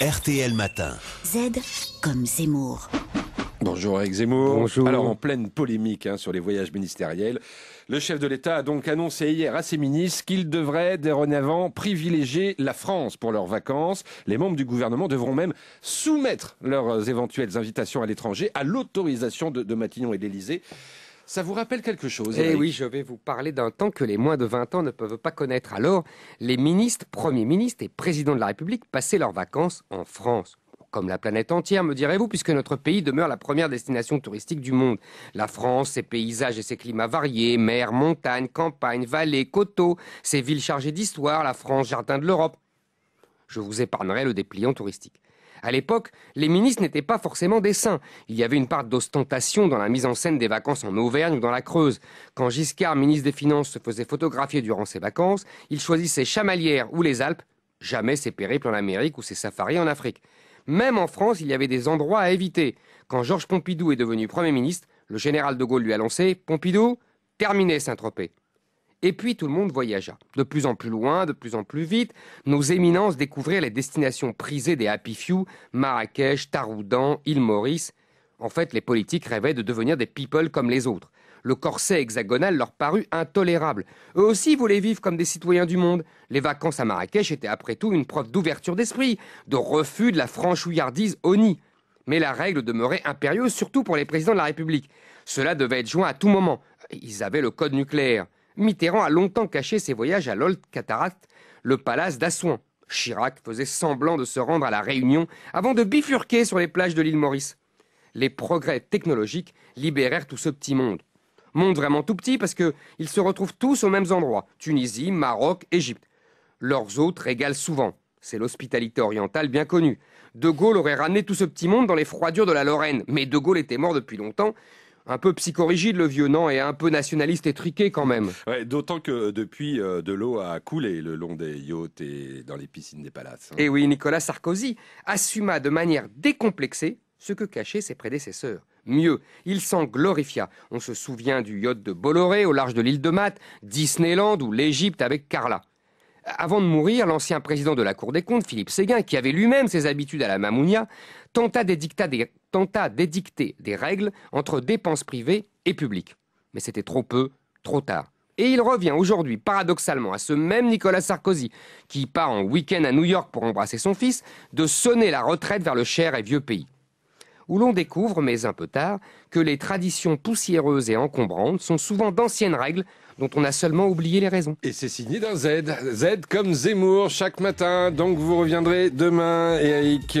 RTL Matin. Z comme Zemmour. Bonjour Eric Zemmour. Alors en pleine polémique hein, sur les voyages ministériels, le chef de l'État a donc annoncé hier à ses ministres qu'ils devraient dorénavant privilégier la France pour leurs vacances. Les membres du gouvernement devront même soumettre leurs éventuelles invitations à l'étranger à l'autorisation de, de Matignon et d'Elysée. Ça vous rappelle quelque chose Eh oui, je vais vous parler d'un temps que les moins de 20 ans ne peuvent pas connaître. Alors, les ministres, premiers ministres et présidents de la République passaient leurs vacances en France comme la planète entière, me direz-vous, puisque notre pays demeure la première destination touristique du monde. La France, ses paysages et ses climats variés, mer, montagne, campagne, vallées, coteaux, ses villes chargées d'histoire, la France, jardin de l'Europe. Je vous épargnerai le dépliant touristique. À l'époque, les ministres n'étaient pas forcément des saints. Il y avait une part d'ostentation dans la mise en scène des vacances en Auvergne ou dans la Creuse. Quand Giscard, ministre des Finances, se faisait photographier durant ses vacances, il choisissait Chamalières ou les Alpes, jamais ses périples en Amérique ou ses safaris en Afrique. Même en France, il y avait des endroits à éviter. Quand Georges Pompidou est devenu Premier ministre, le général de Gaulle lui a lancé Pompidou, terminez Saint-Tropez. Et puis tout le monde voyagea. De plus en plus loin, de plus en plus vite, nos éminences découvrirent les destinations prisées des Happy Few, Marrakech, Taroudan, île Maurice. En fait, les politiques rêvaient de devenir des people comme les autres. Le corset hexagonal leur parut intolérable. Eux aussi voulaient vivre comme des citoyens du monde. Les vacances à Marrakech étaient après tout une preuve d'ouverture d'esprit, de refus de la franchouillardise nid. Mais la règle demeurait impérieuse, surtout pour les présidents de la République. Cela devait être joint à tout moment. Ils avaient le code nucléaire. Mitterrand a longtemps caché ses voyages à l'Old Cataract, le palace d'Assouan. Chirac faisait semblant de se rendre à la Réunion avant de bifurquer sur les plages de l'île Maurice. Les progrès technologiques libérèrent tout ce petit monde. Monde vraiment tout petit parce qu'ils se retrouvent tous aux mêmes endroits, Tunisie, Maroc, Égypte. Leurs hôtes régalent souvent. C'est l'hospitalité orientale bien connue. De Gaulle aurait ramené tout ce petit monde dans les froidures de la Lorraine, mais De Gaulle était mort depuis longtemps un peu psychorigide, le vieux, nom Et un peu nationaliste et triqué quand même. D'autant que depuis, euh, de l'eau a coulé le long des yachts et dans les piscines des palaces. Et hein. eh oui, Nicolas Sarkozy assuma de manière décomplexée ce que cachaient ses prédécesseurs. Mieux, il s'en glorifia. On se souvient du yacht de Bolloré au large de l'île de Mat, Disneyland ou l'Égypte avec Carla. Avant de mourir, l'ancien président de la Cour des comptes, Philippe Séguin, qui avait lui-même ses habitudes à la Mamounia, tenta des dictats des tenta d'édicter des règles entre dépenses privées et publiques. Mais c'était trop peu, trop tard. Et il revient aujourd'hui, paradoxalement, à ce même Nicolas Sarkozy, qui part en week-end à New York pour embrasser son fils, de sonner la retraite vers le cher et vieux pays. Où l'on découvre, mais un peu tard, que les traditions poussiéreuses et encombrantes sont souvent d'anciennes règles dont on a seulement oublié les raisons. Et c'est signé d'un Z, Z comme Zemmour chaque matin, donc vous reviendrez demain, Eric.